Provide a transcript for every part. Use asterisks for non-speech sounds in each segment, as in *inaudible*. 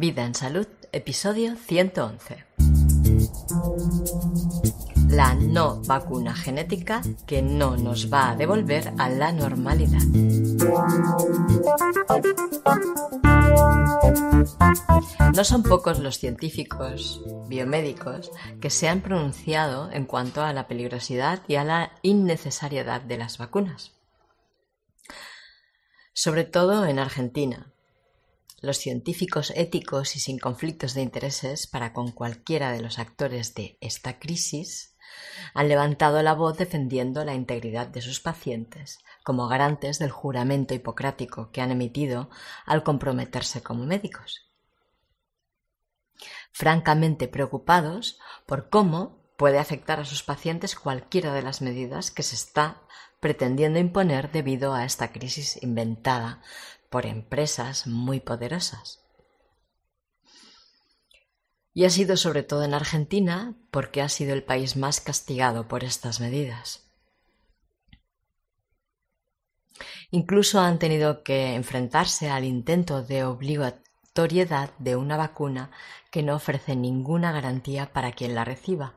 Vida en Salud, episodio 111. La no vacuna genética que no nos va a devolver a la normalidad. No son pocos los científicos biomédicos que se han pronunciado en cuanto a la peligrosidad y a la innecesariedad de las vacunas. Sobre todo en Argentina, los científicos éticos y sin conflictos de intereses para con cualquiera de los actores de esta crisis han levantado la voz defendiendo la integridad de sus pacientes como garantes del juramento hipocrático que han emitido al comprometerse como médicos. Francamente preocupados por cómo puede afectar a sus pacientes cualquiera de las medidas que se está pretendiendo imponer debido a esta crisis inventada por empresas muy poderosas. Y ha sido sobre todo en Argentina porque ha sido el país más castigado por estas medidas. Incluso han tenido que enfrentarse al intento de obligatoriedad de una vacuna que no ofrece ninguna garantía para quien la reciba.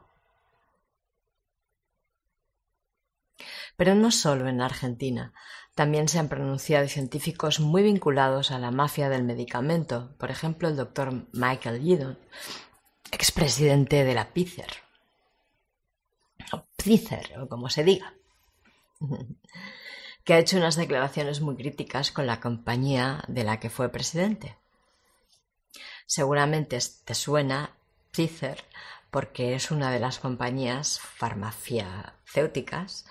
Pero no solo en Argentina, también se han pronunciado científicos muy vinculados a la mafia del medicamento, por ejemplo el doctor Michael ex expresidente de la Pfizer, o Pfizer, o como se diga, *laughs* que ha hecho unas declaraciones muy críticas con la compañía de la que fue presidente. Seguramente te suena Pfizer porque es una de las compañías farmacéuticas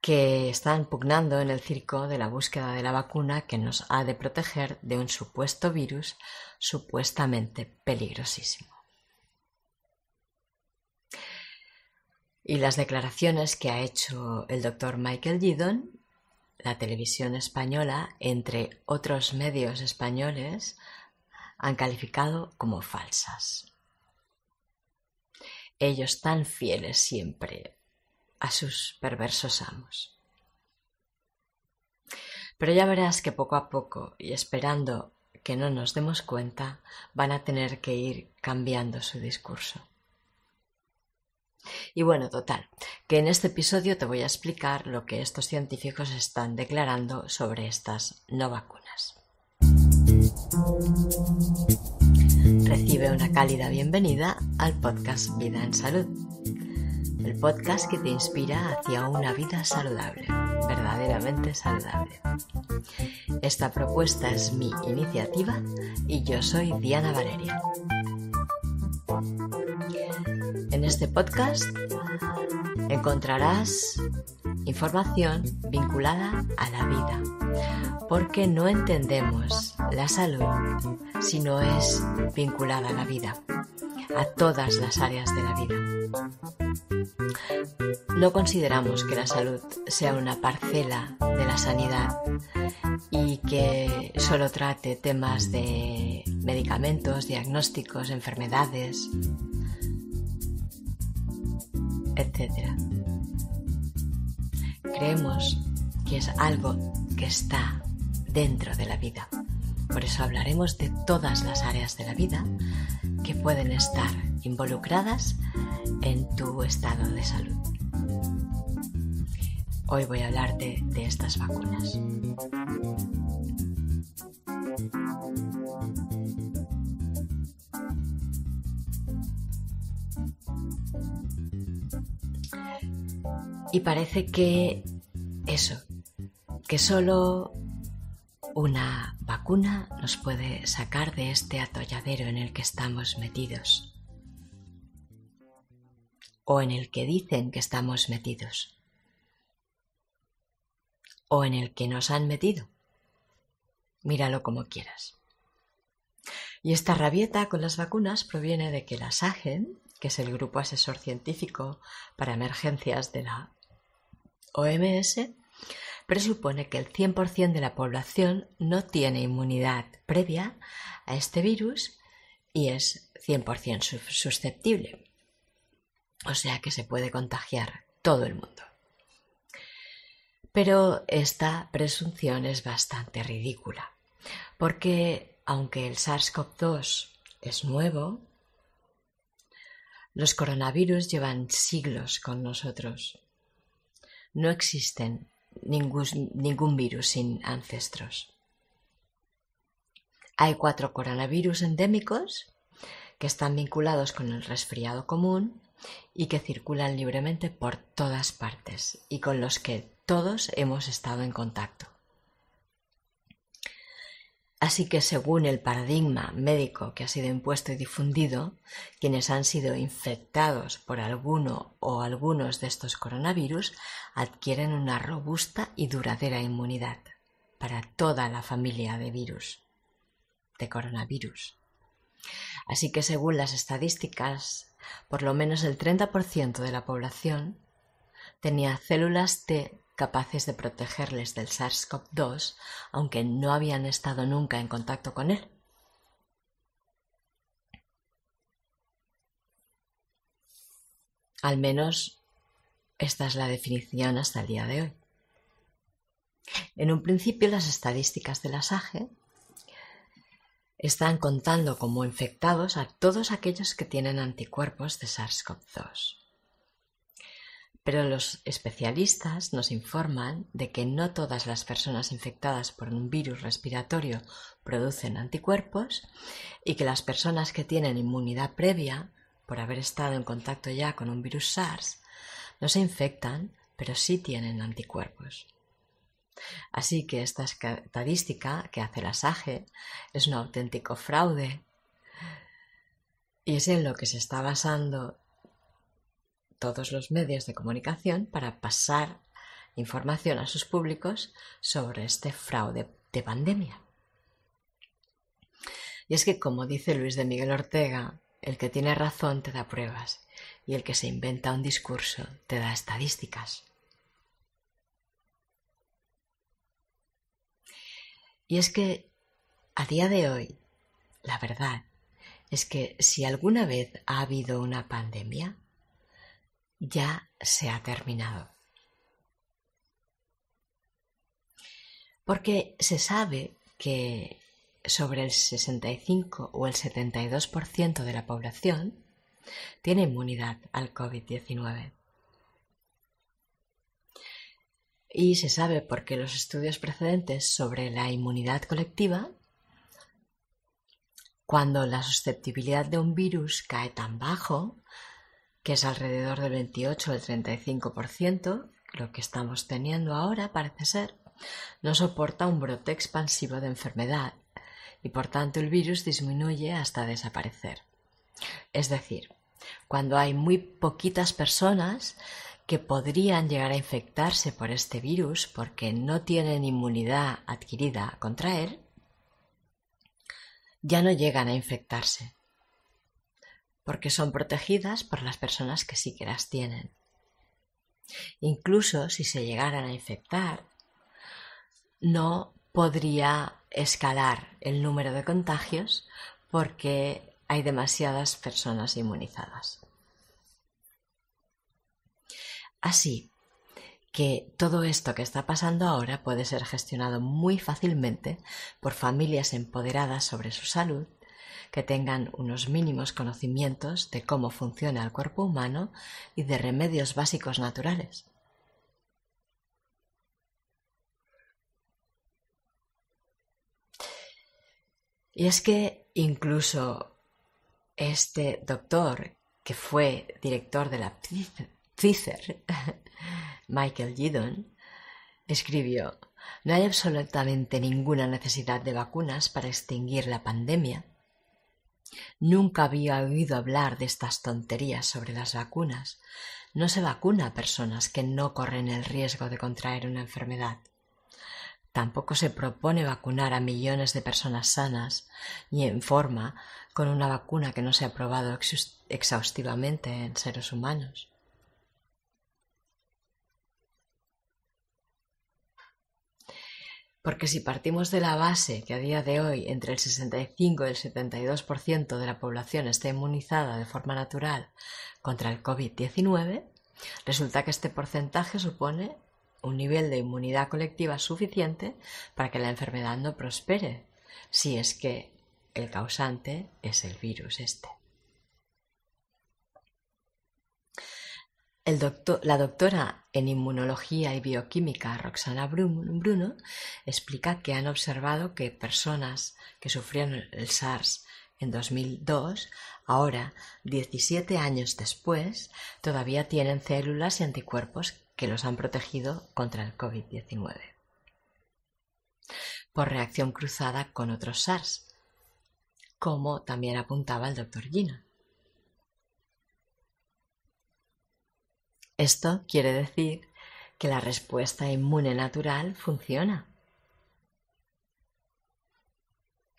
que están pugnando en el circo de la búsqueda de la vacuna que nos ha de proteger de un supuesto virus supuestamente peligrosísimo. Y las declaraciones que ha hecho el doctor Michael Giddon, la televisión española, entre otros medios españoles, han calificado como falsas. Ellos tan fieles siempre a sus perversos amos. Pero ya verás que poco a poco, y esperando que no nos demos cuenta, van a tener que ir cambiando su discurso. Y bueno, total, que en este episodio te voy a explicar lo que estos científicos están declarando sobre estas no vacunas. Recibe una cálida bienvenida al podcast Vida en Salud el podcast que te inspira hacia una vida saludable, verdaderamente saludable. Esta propuesta es mi iniciativa y yo soy Diana Valeria. En este podcast encontrarás información vinculada a la vida, porque no entendemos la salud si no es vinculada a la vida, a todas las áreas de la vida. No consideramos que la salud sea una parcela de la sanidad y que solo trate temas de medicamentos, diagnósticos, enfermedades, etc. Creemos que es algo que está dentro de la vida. Por eso hablaremos de todas las áreas de la vida que pueden estar involucradas en tu estado de salud. Hoy voy a hablarte de estas vacunas. Y parece que eso, que solo una vacuna nos puede sacar de este atolladero en el que estamos metidos o en el que dicen que estamos metidos o en el que nos han metido. Míralo como quieras. Y esta rabieta con las vacunas proviene de que la SAGEN, que es el grupo asesor científico para emergencias de la OMS, presupone que el 100% de la población no tiene inmunidad previa a este virus y es 100% susceptible. O sea que se puede contagiar todo el mundo. Pero esta presunción es bastante ridícula, porque aunque el SARS-CoV-2 es nuevo, los coronavirus llevan siglos con nosotros. No existen ningún, virus sin ancestros. Hay cuatro coronavirus endémicos que están vinculados con el resfriado común y que circulan libremente por todas partes y con los que todos hemos estado en contacto. Así que según el paradigma médico que ha sido impuesto y difundido, quienes han sido infectados por alguno o algunos de estos coronavirus adquieren una robusta y duradera inmunidad para toda la familia de virus, de coronavirus. Así que según las estadísticas, por lo menos el 30% de la población tenía células T capaces de protegerles del SARS-CoV-2, aunque no habían estado nunca en contacto con él. Al menos esta es la definición hasta el día de hoy. En un principio las estadísticas de la SAGE están contando como infectados a todos aquellos que tienen anticuerpos de SARS-CoV-2 pero los especialistas nos informan de que no todas las personas infectadas por un virus respiratorio producen anticuerpos y que las personas que tienen inmunidad previa por haber estado en contacto ya con un virus SARS no se infectan, pero sí tienen anticuerpos. Así que esta estadística que hace la SAGE es un auténtico fraude y es en lo que se está basando todos los medios de comunicación para pasar información a sus públicos sobre este fraude de pandemia. Y es que, como dice Luis de Miguel Ortega, el que tiene razón te da pruebas y el que se inventa un discurso te da estadísticas. Y es que a día de hoy, la verdad es que si alguna vez ha habido una pandemia, ya se ha terminado. Porque se sabe que sobre el 65 o el 72% de la población tiene inmunidad al COVID-19. Y se sabe porque los estudios precedentes sobre la inmunidad colectiva, cuando la susceptibilidad de un virus cae tan bajo, que es alrededor del 28 al 35%, lo que estamos teniendo ahora parece ser, no soporta un brote expansivo de enfermedad y por tanto el virus disminuye hasta desaparecer. Es decir, cuando hay muy poquitas personas que podrían llegar a infectarse por este virus porque no tienen inmunidad adquirida contra él, ya no llegan a infectarse porque son protegidas por las personas que sí que las tienen. Incluso si se llegaran a infectar, no podría escalar el número de contagios porque hay demasiadas personas inmunizadas. Así que todo esto que está pasando ahora puede ser gestionado muy fácilmente por familias empoderadas sobre su salud que tengan unos mínimos conocimientos de cómo funciona el cuerpo humano y de remedios básicos naturales. Y es que incluso este doctor que fue director de la Pfizer, *laughs* Michael Giddon, escribió, no hay absolutamente ninguna necesidad de vacunas para extinguir la pandemia Nunca había oído hablar de estas tonterías sobre las vacunas. No se vacuna a personas que no corren el riesgo de contraer una enfermedad. Tampoco se propone vacunar a millones de personas sanas ni en forma con una vacuna que no se ha probado exhaustivamente en seres humanos. Porque si partimos de la base que a día de hoy entre el 65 y el 72% de la población está inmunizada de forma natural contra el COVID-19, resulta que este porcentaje supone un nivel de inmunidad colectiva suficiente para que la enfermedad no prospere, si es que el causante es el virus este. la doctora en inmunología y bioquímica Roxana Bruno explica que han observado que personas que sufrieron el SARS en 2002, ahora, 17 años después, todavía tienen células y anticuerpos que los han protegido contra el COVID-19. Por reacción cruzada con otros SARS, como también apuntaba el doctor Gina. Esto quiere decir que la respuesta inmune natural funciona.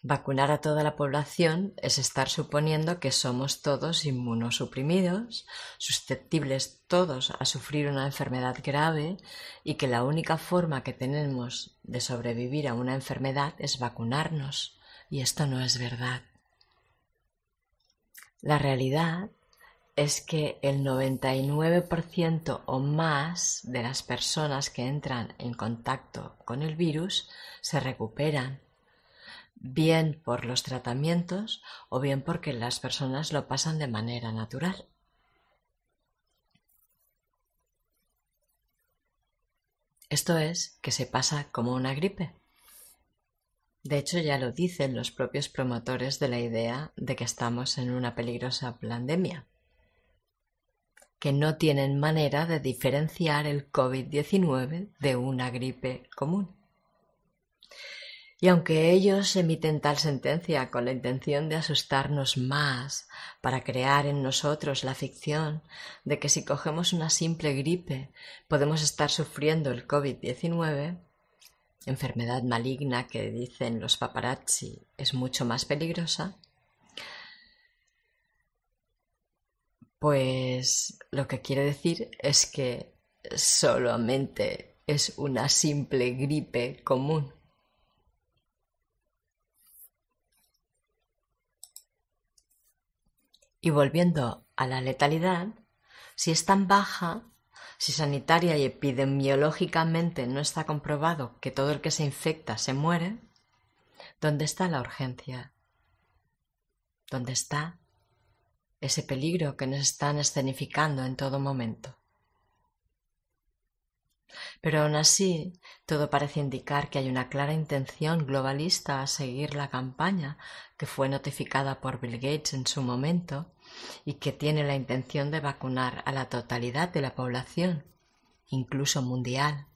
Vacunar a toda la población es estar suponiendo que somos todos inmunosuprimidos, susceptibles todos a sufrir una enfermedad grave y que la única forma que tenemos de sobrevivir a una enfermedad es vacunarnos. Y esto no es verdad. La realidad es que el 99% o más de las personas que entran en contacto con el virus se recuperan, bien por los tratamientos o bien porque las personas lo pasan de manera natural. Esto es que se pasa como una gripe. De hecho, ya lo dicen los propios promotores de la idea de que estamos en una peligrosa pandemia que no tienen manera de diferenciar el COVID-19 de una gripe común. Y aunque ellos emiten tal sentencia con la intención de asustarnos más, para crear en nosotros la ficción de que si cogemos una simple gripe podemos estar sufriendo el COVID-19, enfermedad maligna que dicen los paparazzi es mucho más peligrosa, Pues lo que quiere decir es que solamente es una simple gripe común. Y volviendo a la letalidad, si es tan baja, si sanitaria y epidemiológicamente no está comprobado que todo el que se infecta se muere, ¿dónde está la urgencia? ¿Dónde está ese peligro que nos están escenificando en todo momento. Pero aún así, todo parece indicar que hay una clara intención globalista a seguir la campaña que fue notificada por Bill Gates en su momento y que tiene la intención de vacunar a la totalidad de la población, incluso mundial,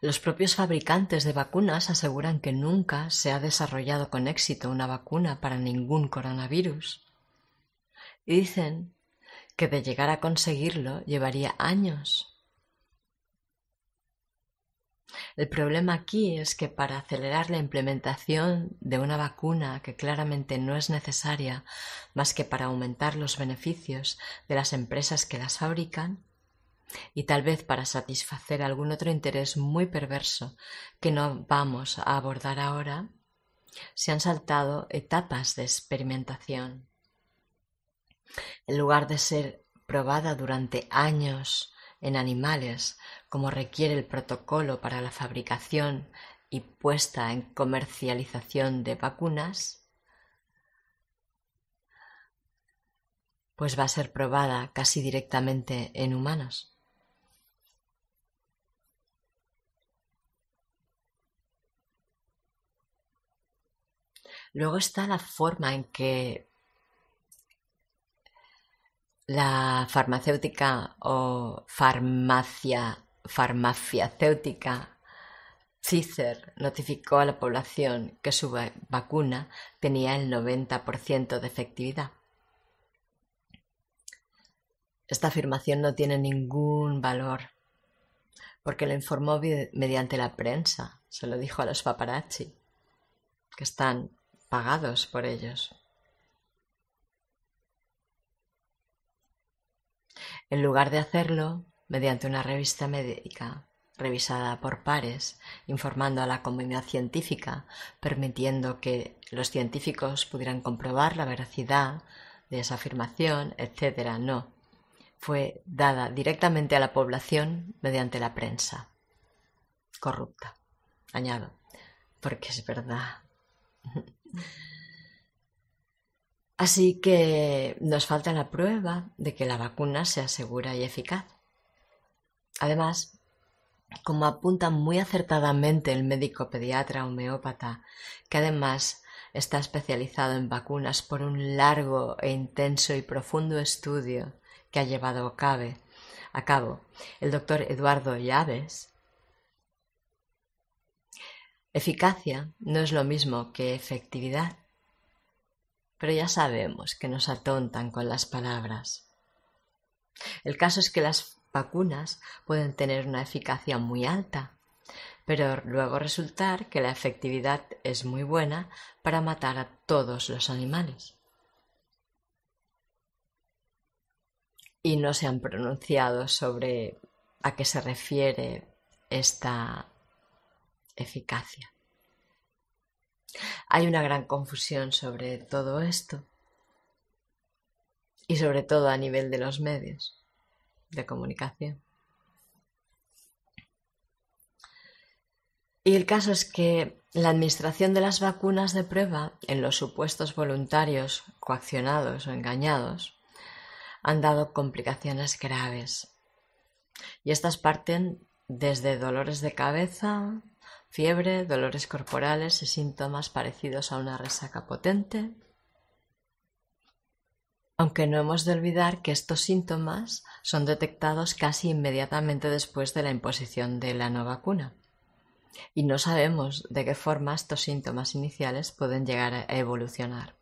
Los propios fabricantes de vacunas aseguran que nunca se ha desarrollado con éxito una vacuna para ningún coronavirus. Y dicen que de llegar a conseguirlo llevaría años. El problema aquí es que para acelerar la implementación de una vacuna que claramente no es necesaria más que para aumentar los beneficios de las empresas que las fabrican, y tal vez para satisfacer algún otro interés muy perverso que no vamos a abordar ahora, se han saltado etapas de experimentación. En lugar de ser probada durante años en animales, como requiere el protocolo para la fabricación y puesta en comercialización de vacunas, pues va a ser probada casi directamente en humanos. Luego está la forma en que la farmacéutica o farmacia, farmacéutica Pfizer notificó a la población que su vacuna tenía el 90% de efectividad. Esta afirmación no tiene ningún valor porque lo informó mediante la prensa, se lo dijo a los paparazzi que están pagados por ellos. En lugar de hacerlo mediante una revista médica revisada por pares, informando a la comunidad científica, permitiendo que los científicos pudieran comprobar la veracidad de esa afirmación, etcétera, no. Fue dada directamente a la población mediante la prensa. Corrupta, añado, porque es verdad. *laughs* Así que nos falta la prueba de que la vacuna sea segura y eficaz. Además, como apunta muy acertadamente el médico pediatra homeópata, que además está especializado en vacunas por un largo e intenso y profundo estudio que ha llevado a cabo, el doctor Eduardo Llaves, Eficacia no es lo mismo que efectividad, pero ya sabemos que nos atontan con las palabras. El caso es que las vacunas pueden tener una eficacia muy alta, pero luego resultar que la efectividad es muy buena para matar a todos los animales. Y no se han pronunciado sobre a qué se refiere esta eficacia. Hay una gran confusión sobre todo esto y sobre todo a nivel de los medios de comunicación. Y el caso es que la administración de las vacunas de prueba en los supuestos voluntarios coaccionados o engañados han dado complicaciones graves. Y estas parten desde dolores de cabeza, Fiebre, dolores corporales y síntomas parecidos a una resaca potente. Aunque no hemos de olvidar que estos síntomas son detectados casi inmediatamente después de la imposición de la no vacuna. Y no sabemos de qué forma estos síntomas iniciales pueden llegar a evolucionar.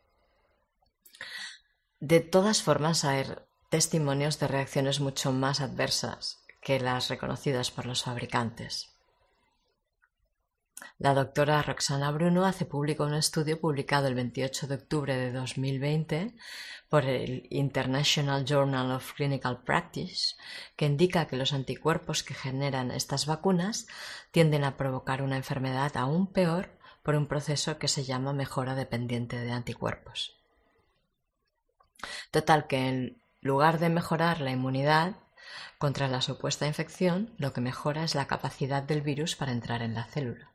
De todas formas, hay testimonios de reacciones mucho más adversas que las reconocidas por los fabricantes. La doctora Roxana Bruno hace público un estudio publicado el 28 de octubre de 2020 por el International Journal of Clinical Practice que indica que los anticuerpos que generan estas vacunas tienden a provocar una enfermedad aún peor por un proceso que se llama mejora dependiente de anticuerpos. Total que en lugar de mejorar la inmunidad contra la supuesta infección, lo que mejora es la capacidad del virus para entrar en la célula.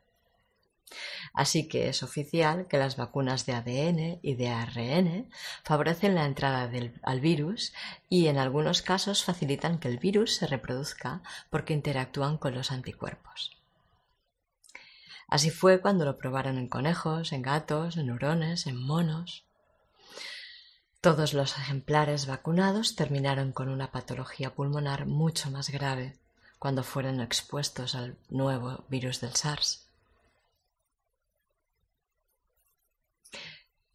Así que es oficial que las vacunas de ADN y de ARN favorecen la entrada al virus y en algunos casos facilitan que el virus se reproduzca porque interactúan con los anticuerpos. Así fue cuando lo probaron en conejos, en gatos, en hurones, en monos. Todos los ejemplares vacunados terminaron con una patología pulmonar mucho más grave cuando fueron expuestos al nuevo virus del SARS.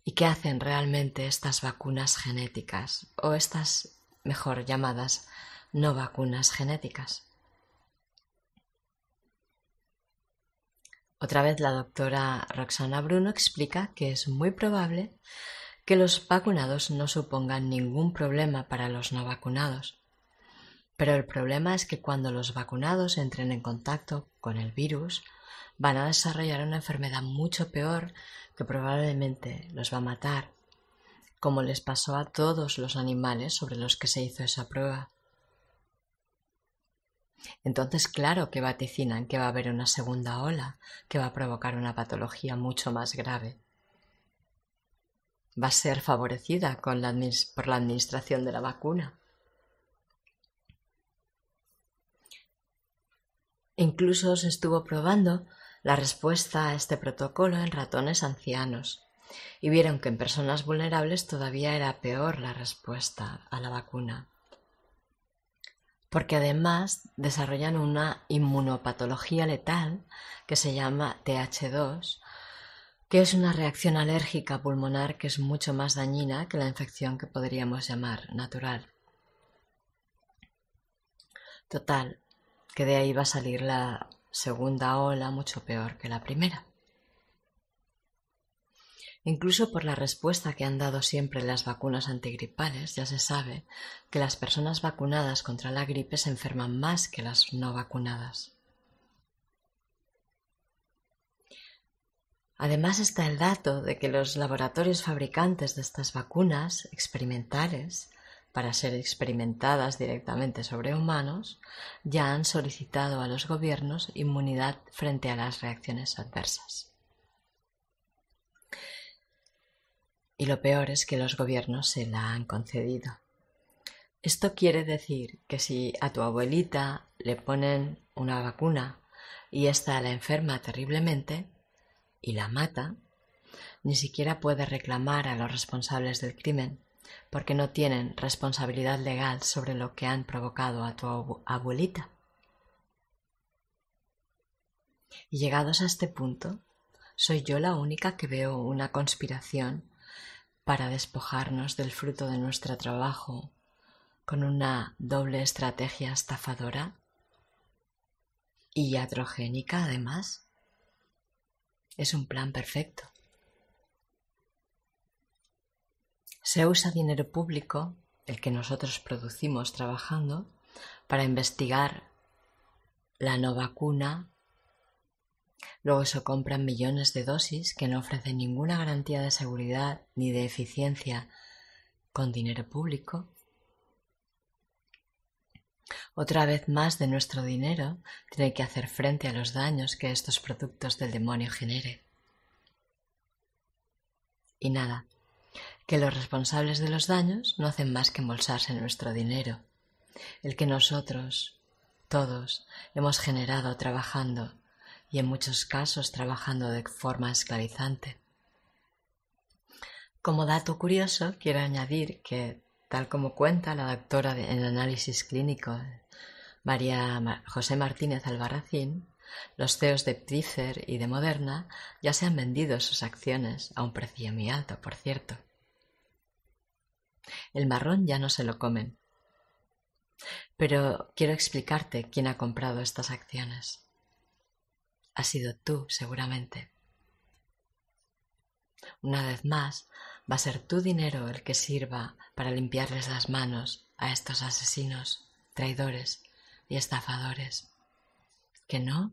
¿Y qué hacen realmente estas vacunas genéticas o estas, mejor llamadas, no vacunas genéticas? Otra vez la doctora Roxana Bruno explica que es muy probable que los vacunados no supongan ningún problema para los no vacunados. Pero el problema es que cuando los vacunados entren en contacto con el virus, van a desarrollar una enfermedad mucho peor que probablemente los va a matar, como les pasó a todos los animales sobre los que se hizo esa prueba. Entonces, claro que vaticinan que va a haber una segunda ola que va a provocar una patología mucho más grave. Va a ser favorecida por la administración de la vacuna. Incluso se estuvo probando la respuesta a este protocolo en ratones ancianos y vieron que en personas vulnerables todavía era peor la respuesta a la vacuna, porque además desarrollan una inmunopatología letal que se llama TH2, que es una reacción alérgica pulmonar que es mucho más dañina que la infección que podríamos llamar natural. Total, que de ahí va a salir la segunda ola mucho peor que la primera. Incluso por la respuesta que han dado siempre las vacunas antigripales, ya se sabe que las personas vacunadas contra la gripe se enferman más que las no vacunadas. Además está el dato de que los laboratorios fabricantes de estas vacunas experimentales para ser experimentadas directamente sobre humanos, ya han solicitado a los gobiernos inmunidad frente a las reacciones adversas. Y lo peor es que los gobiernos se la han concedido. Esto quiere decir que si a tu abuelita le ponen una vacuna y ésta la enferma terriblemente y la mata, ni siquiera puede reclamar a los responsables del crimen porque no tienen responsabilidad legal sobre lo que han provocado a tu abuelita. Y llegados a este punto, soy yo la única que veo una conspiración para despojarnos del fruto de nuestro trabajo con una doble estrategia estafadora y atrogénica además. Es un plan perfecto. Se usa dinero público, el que nosotros producimos trabajando, para investigar la no vacuna. Luego se compran millones de dosis que no ofrecen ninguna garantía de seguridad ni de eficiencia con dinero público. Otra vez más de nuestro dinero tiene que hacer frente a los daños que estos productos del demonio generen. Y nada, que los responsables de los daños no hacen más que embolsarse nuestro dinero, el que nosotros, todos, hemos generado trabajando y en muchos casos trabajando de forma esclavizante. Como dato curioso, quiero añadir que, tal como cuenta la doctora en análisis clínico María José Martínez Albarracín, los CEOs de Pfizer y de Moderna ya se han vendido sus acciones a un precio muy alto, por cierto. El marrón ya no se lo comen. Pero quiero explicarte quién ha comprado estas acciones. Ha sido tú, seguramente. Una vez más, va a ser tu dinero el que sirva para limpiarles las manos a estos asesinos, traidores y estafadores. ¿Que no?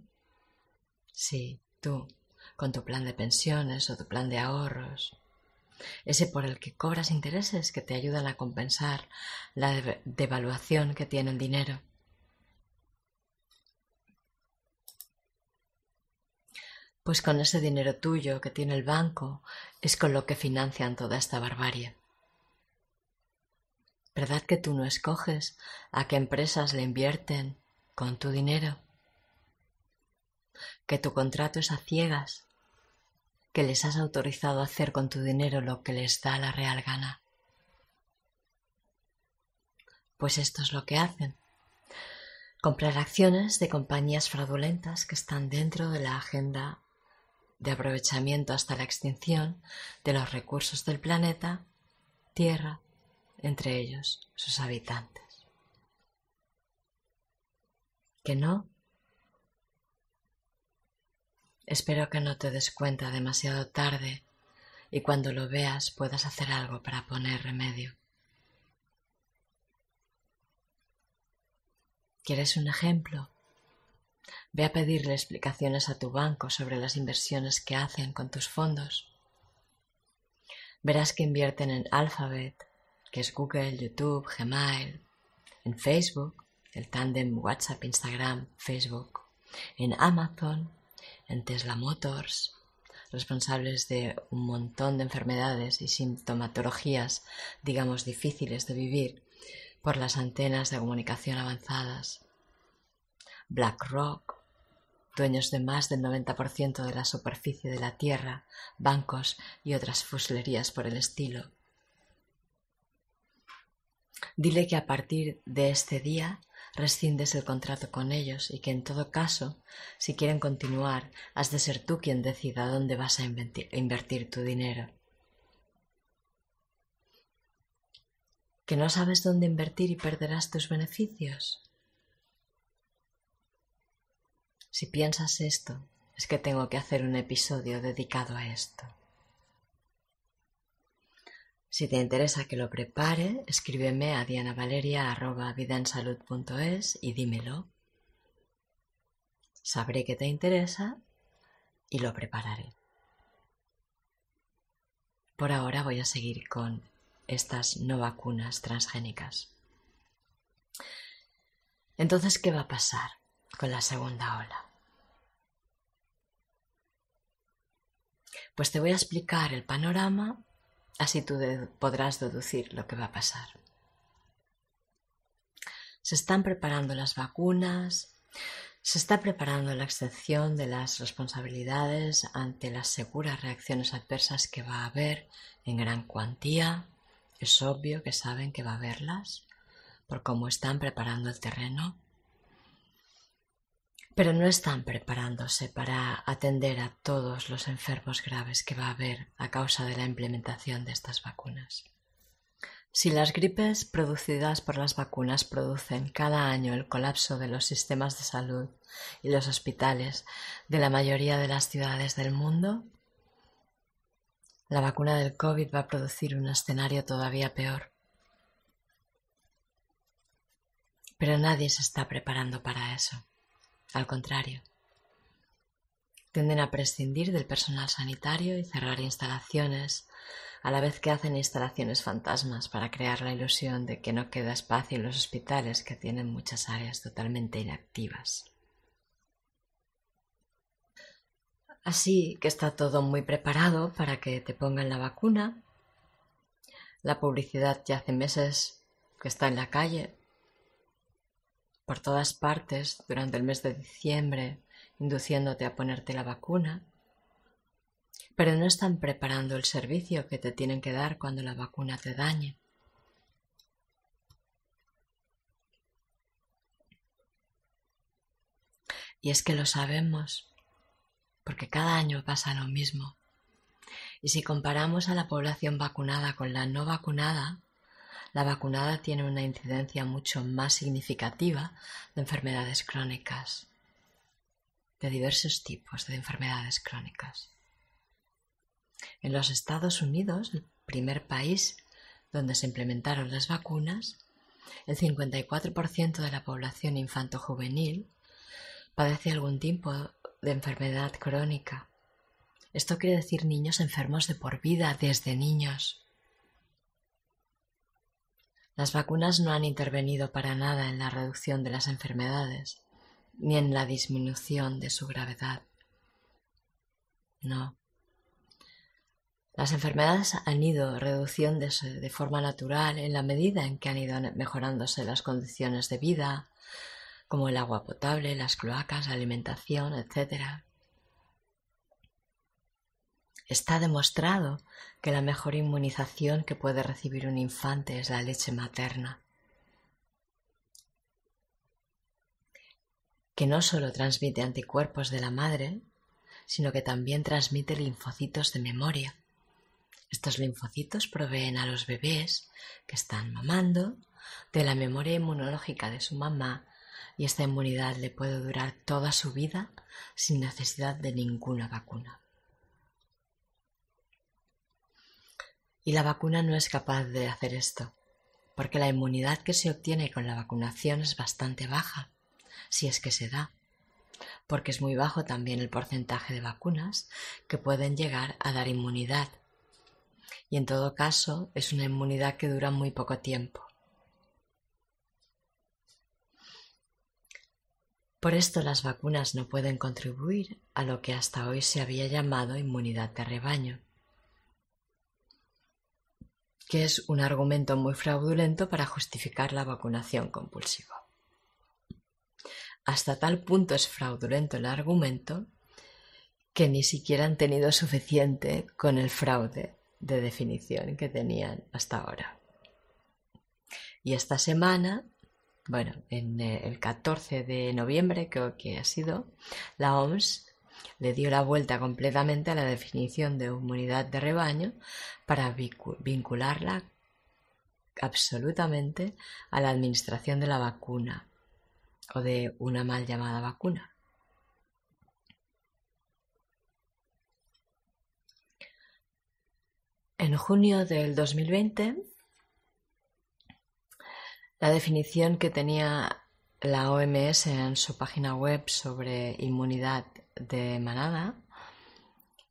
Sí, tú, con tu plan de pensiones o tu plan de ahorros, ese por el que cobras intereses que te ayudan a compensar la devaluación que tiene el dinero. Pues con ese dinero tuyo que tiene el banco es con lo que financian toda esta barbarie. ¿Verdad que tú no escoges a qué empresas le invierten con tu dinero? Que tu contrato es a ciegas que les has autorizado a hacer con tu dinero lo que les da la real gana. Pues esto es lo que hacen. Comprar acciones de compañías fraudulentas que están dentro de la agenda de aprovechamiento hasta la extinción de los recursos del planeta Tierra, entre ellos sus habitantes. Que no Espero que no te des cuenta demasiado tarde y cuando lo veas puedas hacer algo para poner remedio. ¿Quieres un ejemplo? Ve a pedirle explicaciones a tu banco sobre las inversiones que hacen con tus fondos. Verás que invierten en Alphabet, que es Google, YouTube, Gmail, en Facebook, el tandem WhatsApp, Instagram, Facebook, en Amazon, en Tesla Motors, responsables de un montón de enfermedades y sintomatologías, digamos, difíciles de vivir por las antenas de comunicación avanzadas. BlackRock, dueños de más del 90% de la superficie de la Tierra, bancos y otras fusilerías por el estilo. Dile que a partir de este día rescindes el contrato con ellos y que en todo caso, si quieren continuar, has de ser tú quien decida dónde vas a invertir tu dinero. ¿Que no sabes dónde invertir y perderás tus beneficios? Si piensas esto, es que tengo que hacer un episodio dedicado a esto. Si te interesa que lo prepare, escríbeme a dianavaleria.vidaensalud.es y dímelo. Sabré que te interesa y lo prepararé. Por ahora voy a seguir con estas no vacunas transgénicas. Entonces, ¿qué va a pasar con la segunda ola? Pues te voy a explicar el panorama Así tú podrás deducir lo que va a pasar. Se están preparando las vacunas, se está preparando la excepción de las responsabilidades ante las seguras reacciones adversas que va a haber en gran cuantía. Es obvio que saben que va a haberlas por cómo están preparando el terreno pero no están preparándose para atender a todos los enfermos graves que va a haber a causa de la implementación de estas vacunas. Si las gripes producidas por las vacunas producen cada año el colapso de los sistemas de salud y los hospitales de la mayoría de las ciudades del mundo, la vacuna del COVID va a producir un escenario todavía peor. Pero nadie se está preparando para eso. Al contrario, tienden a prescindir del personal sanitario y cerrar instalaciones, a la vez que hacen instalaciones fantasmas para crear la ilusión de que no queda espacio en los hospitales que tienen muchas áreas totalmente inactivas. Así que está todo muy preparado para que te pongan la vacuna. La publicidad ya hace meses que está en la calle por todas partes durante el mes de diciembre, induciéndote a ponerte la vacuna, pero no están preparando el servicio que te tienen que dar cuando la vacuna te dañe. Y es que lo sabemos, porque cada año pasa lo mismo. Y si comparamos a la población vacunada con la no vacunada, la vacunada tiene una incidencia mucho más significativa de enfermedades crónicas, de diversos tipos de enfermedades crónicas. En los Estados Unidos, el primer país donde se implementaron las vacunas, el 54% de la población infanto-juvenil padece algún tipo de enfermedad crónica. Esto quiere decir niños enfermos de por vida desde niños. Las vacunas no han intervenido para nada en la reducción de las enfermedades, ni en la disminución de su gravedad. No. Las enfermedades han ido reduciéndose de forma natural en la medida en que han ido mejorándose las condiciones de vida, como el agua potable, las cloacas, la alimentación, etc. Está demostrado que la mejor inmunización que puede recibir un infante es la leche materna, que no solo transmite anticuerpos de la madre, sino que también transmite linfocitos de memoria. Estos linfocitos proveen a los bebés que están mamando de la memoria inmunológica de su mamá y esta inmunidad le puede durar toda su vida sin necesidad de ninguna vacuna. Y la vacuna no es capaz de hacer esto, porque la inmunidad que se obtiene con la vacunación es bastante baja, si es que se da, porque es muy bajo también el porcentaje de vacunas que pueden llegar a dar inmunidad. Y en todo caso es una inmunidad que dura muy poco tiempo. Por esto las vacunas no pueden contribuir a lo que hasta hoy se había llamado inmunidad de rebaño que es un argumento muy fraudulento para justificar la vacunación compulsiva. Hasta tal punto es fraudulento el argumento que ni siquiera han tenido suficiente con el fraude de definición que tenían hasta ahora. Y esta semana, bueno, en eh, el 14 de noviembre creo que ha sido, la OMS le dio la vuelta completamente a la definición de inmunidad de rebaño para vincularla absolutamente a la administración de la vacuna o de una mal llamada vacuna. En junio del 2020, la definición que tenía la OMS en su página web sobre inmunidad de manada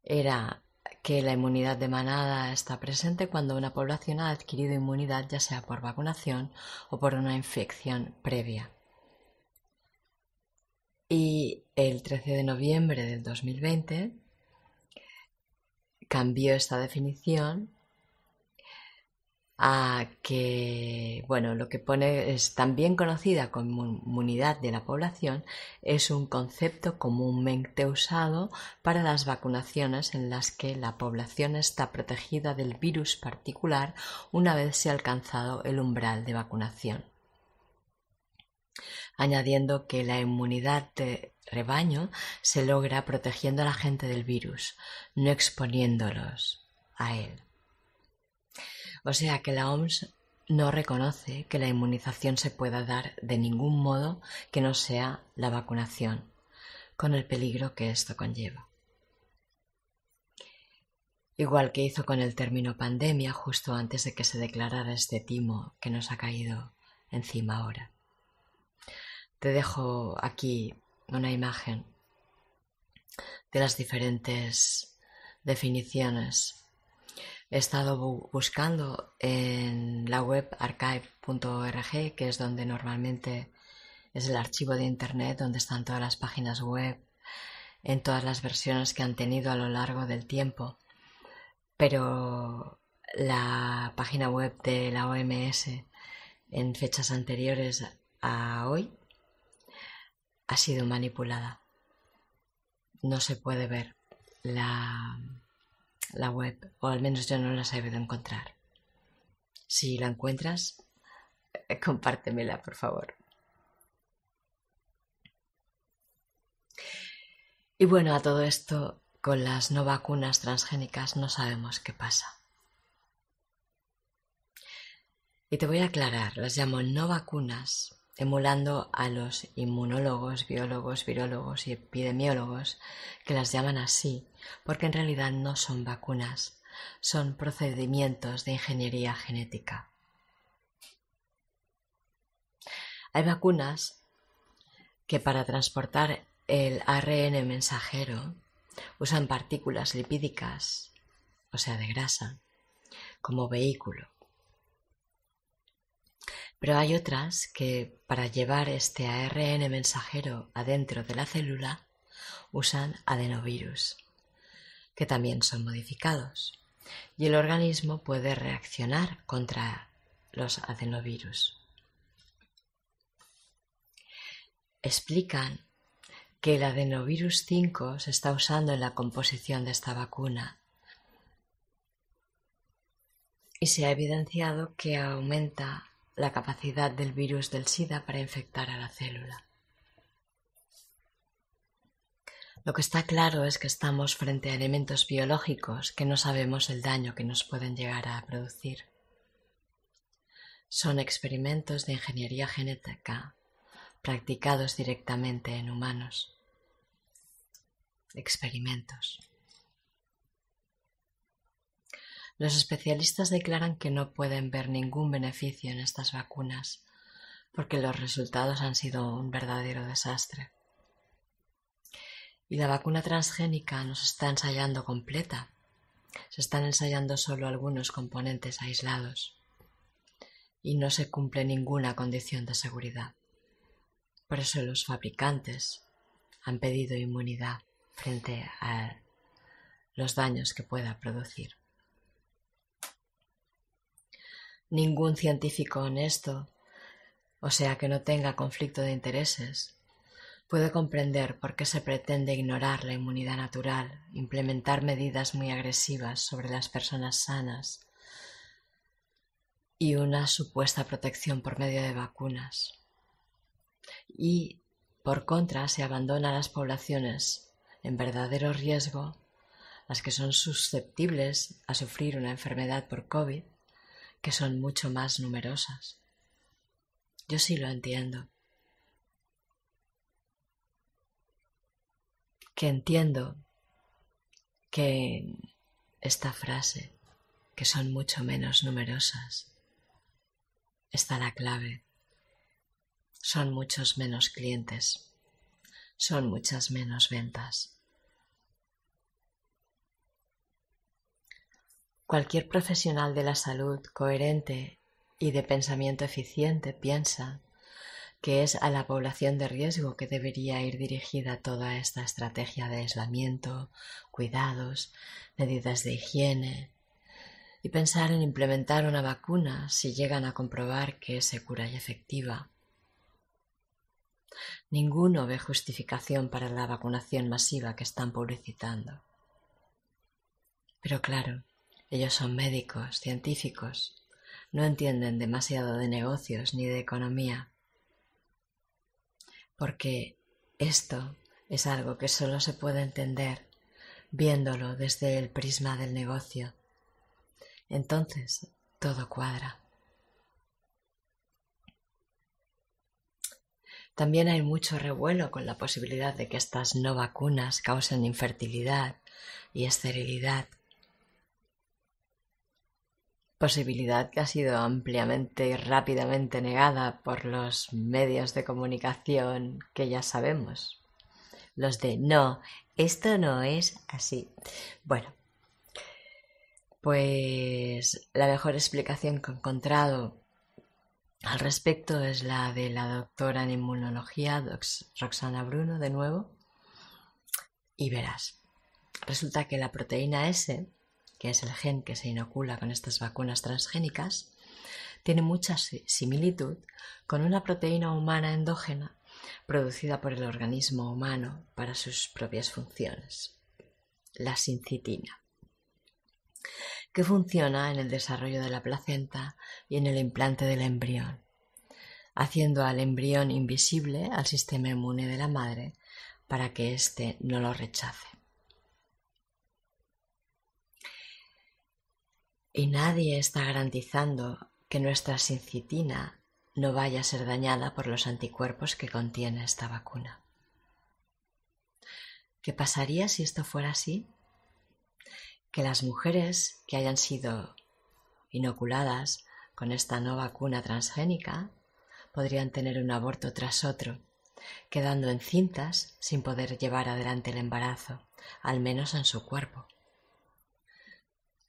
era que la inmunidad de manada está presente cuando una población ha adquirido inmunidad ya sea por vacunación o por una infección previa. Y el 13 de noviembre del 2020 cambió esta definición a que, bueno, lo que pone es también conocida como inmunidad de la población, es un concepto comúnmente usado para las vacunaciones en las que la población está protegida del virus particular una vez se ha alcanzado el umbral de vacunación. Añadiendo que la inmunidad de rebaño se logra protegiendo a la gente del virus, no exponiéndolos a él. O sea que la OMS no reconoce que la inmunización se pueda dar de ningún modo que no sea la vacunación, con el peligro que esto conlleva. Igual que hizo con el término pandemia justo antes de que se declarara este timo que nos ha caído encima ahora. Te dejo aquí una imagen de las diferentes definiciones he estado buscando en la web archive.org, que es donde normalmente es el archivo de Internet, donde están todas las páginas web, en todas las versiones que han tenido a lo largo del tiempo. Pero la página web de la OMS en fechas anteriores a hoy ha sido manipulada. No se puede ver la la web, o al menos yo no las he podido encontrar. Si la encuentras, eh, compártemela, por favor. Y bueno, a todo esto, con las no vacunas transgénicas no sabemos qué pasa. Y te voy a aclarar, las llamo no vacunas emulando a los inmunólogos, biólogos, virólogos y epidemiólogos, que las llaman así, porque en realidad no son vacunas, son procedimientos de ingeniería genética. Hay vacunas que para transportar el ARN mensajero usan partículas lipídicas, o sea, de grasa, como vehículo. Pero hay otras que, para llevar este ARN mensajero adentro de la célula, usan adenovirus, que también son modificados. Y el organismo puede reaccionar contra los adenovirus. Explican que el adenovirus 5 se está usando en la composición de esta vacuna y se ha evidenciado que aumenta la capacidad del virus del SIDA para infectar a la célula. Lo que está claro es que estamos frente a elementos biológicos que no sabemos el daño que nos pueden llegar a producir. Son experimentos de ingeniería genética practicados directamente en humanos. Experimentos. Los especialistas declaran que no pueden ver ningún beneficio en estas vacunas, porque los resultados han sido un verdadero desastre. Y la vacuna transgénica no se está ensayando completa. Se están ensayando solo algunos componentes aislados. Y no se cumple ninguna condición de seguridad. Por eso los fabricantes han pedido inmunidad frente a los daños que pueda producir. ningún científico honesto, o sea que no tenga conflicto de intereses, puede comprender por qué se pretende ignorar la inmunidad natural, implementar medidas muy agresivas sobre las personas sanas y una supuesta protección por medio de vacunas. Y, por contra, se abandona a las poblaciones en verdadero riesgo, las que son susceptibles a sufrir una enfermedad por COVID, que son mucho más numerosas. Yo sí lo entiendo. Que entiendo que esta frase, que son mucho menos numerosas, está la clave. Son muchos menos clientes, son muchas menos ventas. Cualquier profesional de la salud coherente y de pensamiento eficiente piensa que es a la población de riesgo que debería ir dirigida toda esta estrategia de aislamiento, cuidados, medidas de higiene, y pensar en implementar una vacuna si llegan a comprobar que es segura y efectiva. Ninguno ve justificación para la vacunación masiva que están publicitando. Pero claro, ellos son médicos, científicos, no entienden demasiado de negocios ni de economía, porque esto es algo que solo se puede entender viéndolo desde el prisma del negocio. Entonces, todo cuadra. También hay mucho revuelo con la posibilidad de que estas no vacunas causen infertilidad y esterilidad posibilidad que ha sido ampliamente y rápidamente negada por los medios de comunicación que ya sabemos. Los de no, esto no es así. Bueno, pues la mejor explicación que he encontrado al respecto es la de la doctora en inmunología, Roxana Bruno, de nuevo. Y verás, resulta que la proteína S que es el gen que se inocula con estas vacunas transgénicas, tiene mucha similitud con una proteína humana endógena producida por el organismo humano para sus propias funciones, la sincitina, que funciona en el desarrollo de la placenta y en el implante del embrión, haciendo al embrión invisible al sistema inmune de la madre para que éste no lo rechace. Y nadie está garantizando que nuestra sincitina no vaya a ser dañada por los anticuerpos que contiene esta vacuna. ¿Qué pasaría si esto fuera así? Que las mujeres que hayan sido inoculadas con esta no vacuna transgénica podrían tener un aborto tras otro, quedando encintas sin poder llevar adelante el embarazo, al menos en su cuerpo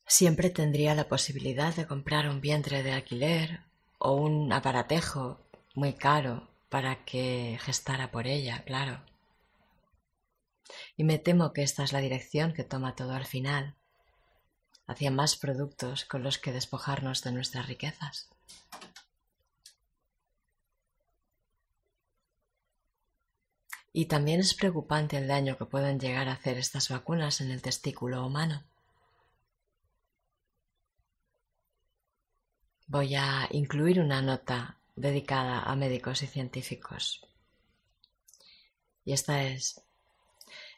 siempre tendría la posibilidad de comprar un vientre de alquiler o un aparatejo muy caro para que gestara por ella, claro. Y me temo que esta es la dirección que toma todo al final, hacia más productos con los que despojarnos de nuestras riquezas. Y también es preocupante el daño que pueden llegar a hacer estas vacunas en el testículo humano. Voy a incluir una nota dedicada a médicos y científicos. Y esta es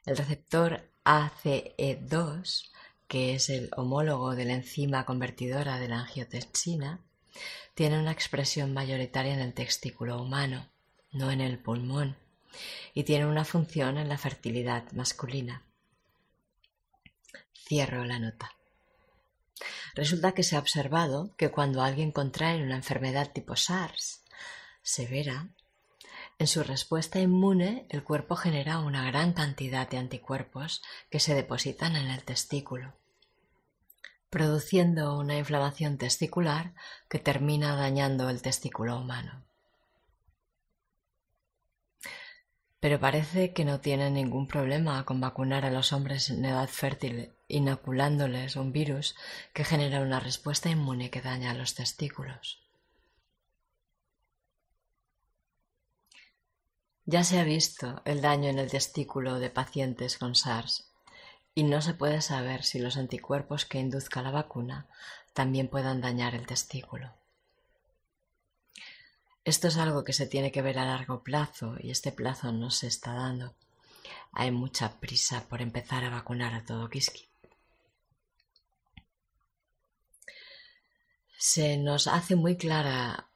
el receptor ACE2, que es el homólogo de la enzima convertidora de la angiotensina, tiene una expresión mayoritaria en el testículo humano, no en el pulmón, y tiene una función en la fertilidad masculina. Cierro la nota. Resulta que se ha observado que cuando alguien contrae una enfermedad tipo SARS severa, en su respuesta inmune el cuerpo genera una gran cantidad de anticuerpos que se depositan en el testículo, produciendo una inflamación testicular que termina dañando el testículo humano. pero parece que no tienen ningún problema con vacunar a los hombres en edad fértil inoculándoles un virus que genera una respuesta inmune que daña los testículos. Ya se ha visto el daño en el testículo de pacientes con SARS y no se puede saber si los anticuerpos que induzca la vacuna también puedan dañar el testículo. Esto es algo que se tiene que ver a largo plazo y este plazo no se está dando. Hay mucha prisa por empezar a vacunar a todo Kiski. se nos hace muy clara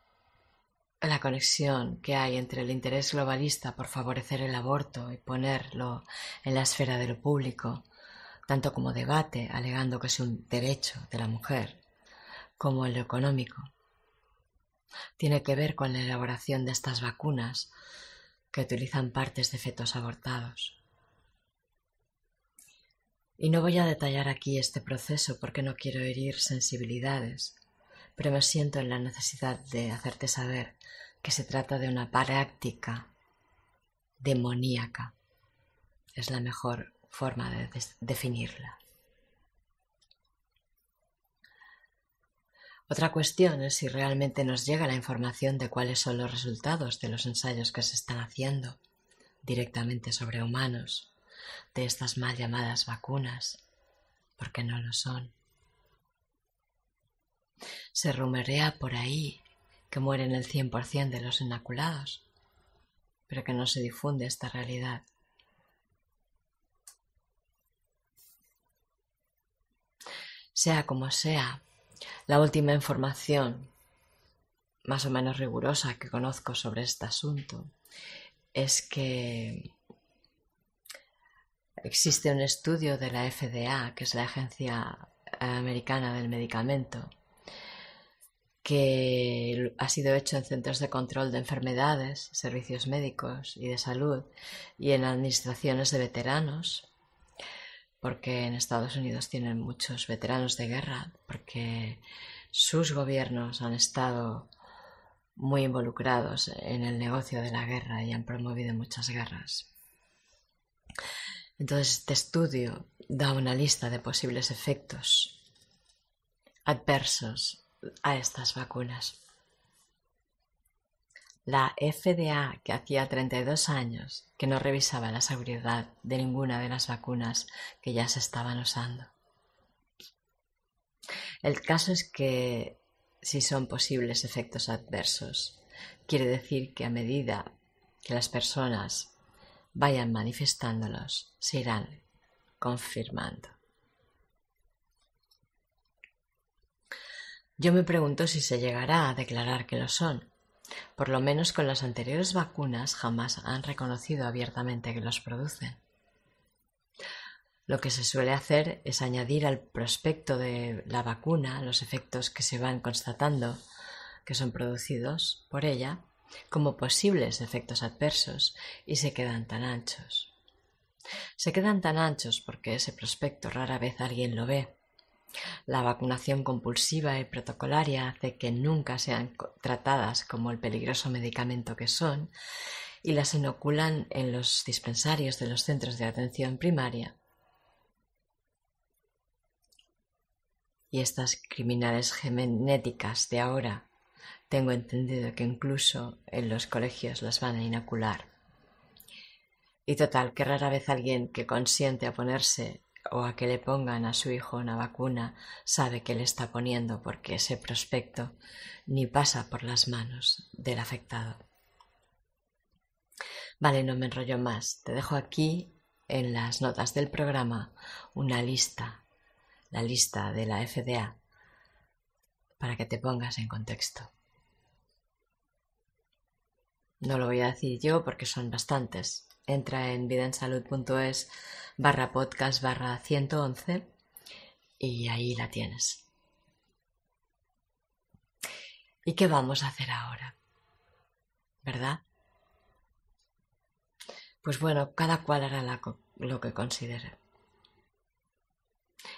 la conexión que hay entre el interés globalista por favorecer el aborto y ponerlo en la esfera de lo público, tanto como debate, alegando que es un derecho de la mujer, como el económico. Tiene que ver con la elaboración de estas vacunas que utilizan partes de fetos abortados. Y no voy a detallar aquí este proceso porque no quiero herir sensibilidades, pero me siento en la necesidad de hacerte saber que se trata de una práctica demoníaca. Es la mejor forma de definirla. Otra cuestión es si realmente nos llega la información de cuáles son los resultados de los ensayos que se están haciendo directamente sobre humanos, de estas mal llamadas vacunas, porque no lo son. Se rumorea por ahí que mueren el 100% de los inaculados, pero que no se difunde esta realidad. Sea como sea, la última información más o menos rigurosa que conozco sobre este asunto es que existe un estudio de la FDA, que es la Agencia Americana del Medicamento, que ha sido hecho en centros de control de enfermedades, servicios médicos y de salud y en administraciones de veteranos, porque en Estados Unidos tienen muchos veteranos de guerra, porque sus gobiernos han estado muy involucrados en el negocio de la guerra y han promovido muchas guerras. Entonces, este estudio da una lista de posibles efectos adversos a estas vacunas. La FDA, que hacía 32 años que no revisaba la seguridad de ninguna de las vacunas que ya se estaban usando. El caso es que si son posibles efectos adversos, quiere decir que a medida que las personas vayan manifestándolos, se irán confirmando. Yo me pregunto si se llegará a declarar que lo son. Por lo menos con las anteriores vacunas jamás han reconocido abiertamente que los producen. Lo que se suele hacer es añadir al prospecto de la vacuna los efectos que se van constatando que son producidos por ella como posibles efectos adversos y se quedan tan anchos. Se quedan tan anchos porque ese prospecto rara vez alguien lo ve la vacunación compulsiva y protocolaria hace que nunca sean tratadas como el peligroso medicamento que son y las inoculan en los dispensarios de los centros de atención primaria. Y estas criminales genéticas de ahora, tengo entendido que incluso en los colegios las van a inocular. Y total, que rara vez alguien que consiente a ponerse o a que le pongan a su hijo una vacuna sabe que le está poniendo porque ese prospecto ni pasa por las manos del afectado. Vale, no me enrollo más. Te dejo aquí en las notas del programa una lista, la lista de la FDA, para que te pongas en contexto. No lo voy a decir yo porque son bastantes. Entra en vidensalud.es barra podcast barra 111 y ahí la tienes. ¿Y qué vamos a hacer ahora? ¿Verdad? Pues bueno, cada cual hará lo que considere.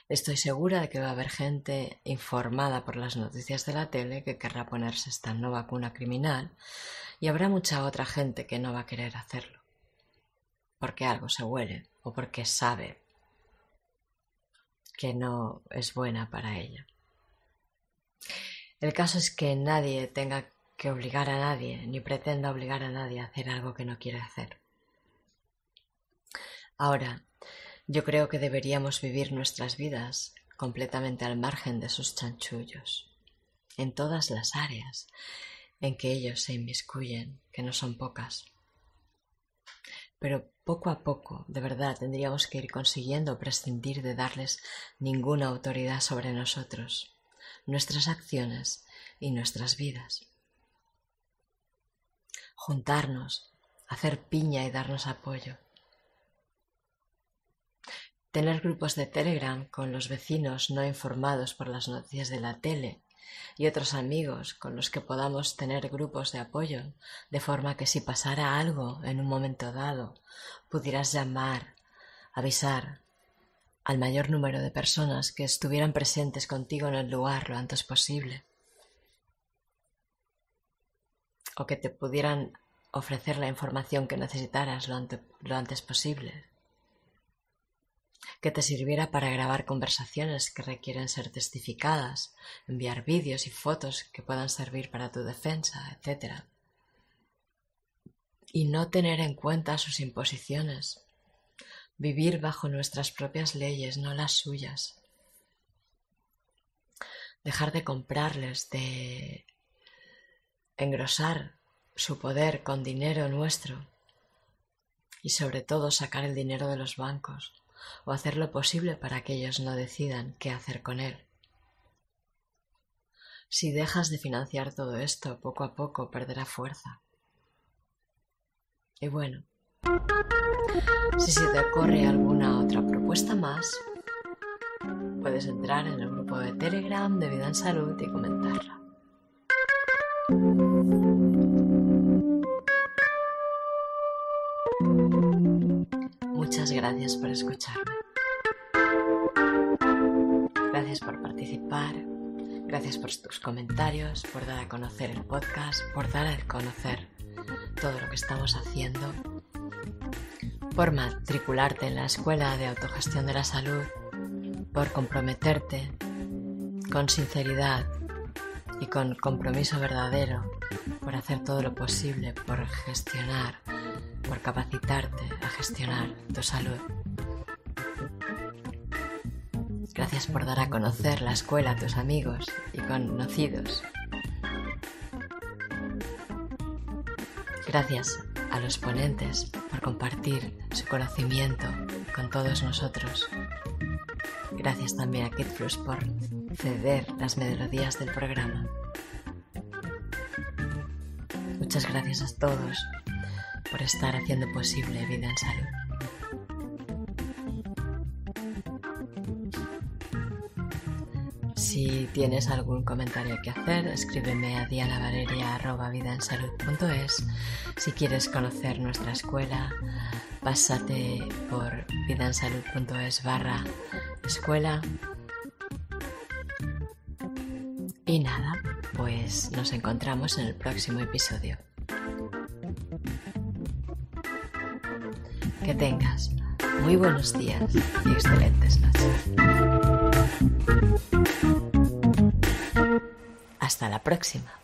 Estoy segura de que va a haber gente informada por las noticias de la tele que querrá ponerse esta nueva vacuna criminal y habrá mucha otra gente que no va a querer hacerlo. Porque algo se huele o porque sabe que no es buena para ella. El caso es que nadie tenga que obligar a nadie, ni pretenda obligar a nadie a hacer algo que no quiere hacer. Ahora, yo creo que deberíamos vivir nuestras vidas completamente al margen de sus chanchullos, en todas las áreas en que ellos se inmiscuyen, que no son pocas. Pero poco a poco, de verdad, tendríamos que ir consiguiendo prescindir de darles ninguna autoridad sobre nosotros, nuestras acciones y nuestras vidas. Juntarnos, hacer piña y darnos apoyo tener grupos de Telegram con los vecinos no informados por las noticias de la tele y otros amigos con los que podamos tener grupos de apoyo, de forma que si pasara algo en un momento dado, pudieras llamar, avisar al mayor número de personas que estuvieran presentes contigo en el lugar lo antes posible, o que te pudieran ofrecer la información que necesitaras lo, lo antes posible que te sirviera para grabar conversaciones que requieren ser testificadas, enviar vídeos y fotos que puedan servir para tu defensa, etc. Y no tener en cuenta sus imposiciones. Vivir bajo nuestras propias leyes, no las suyas. Dejar de comprarles, de engrosar su poder con dinero nuestro y sobre todo sacar el dinero de los bancos o hacer lo posible para que ellos no decidan qué hacer con él. Si dejas de financiar todo esto, poco a poco perderá fuerza. Y bueno, si se te ocurre alguna otra propuesta más, puedes entrar en el grupo de Telegram de Vida en Salud y comentarla. gracias por escucharme. Gracias por participar. Gracias por tus comentarios, por dar a conocer el podcast, por dar a conocer todo lo que estamos haciendo, por matricularte en la Escuela de Autogestión de la Salud, por comprometerte con sinceridad y con compromiso verdadero por hacer todo lo posible por gestionar por capacitarte a gestionar tu salud. Gracias por dar a conocer la escuela a tus amigos y conocidos. Gracias a los ponentes por compartir su conocimiento con todos nosotros. Gracias también a Kid por ceder las melodías del programa. Muchas gracias a todos por estar haciendo posible vida en salud. Si tienes algún comentario que hacer, escríbeme a dialavaleria.vidaensalud.es. Si quieres conocer nuestra escuela, pásate por vidaensalud.es barra escuela. Y nada, pues nos encontramos en el próximo episodio. Que tengas muy buenos días y excelentes noches. Hasta la próxima.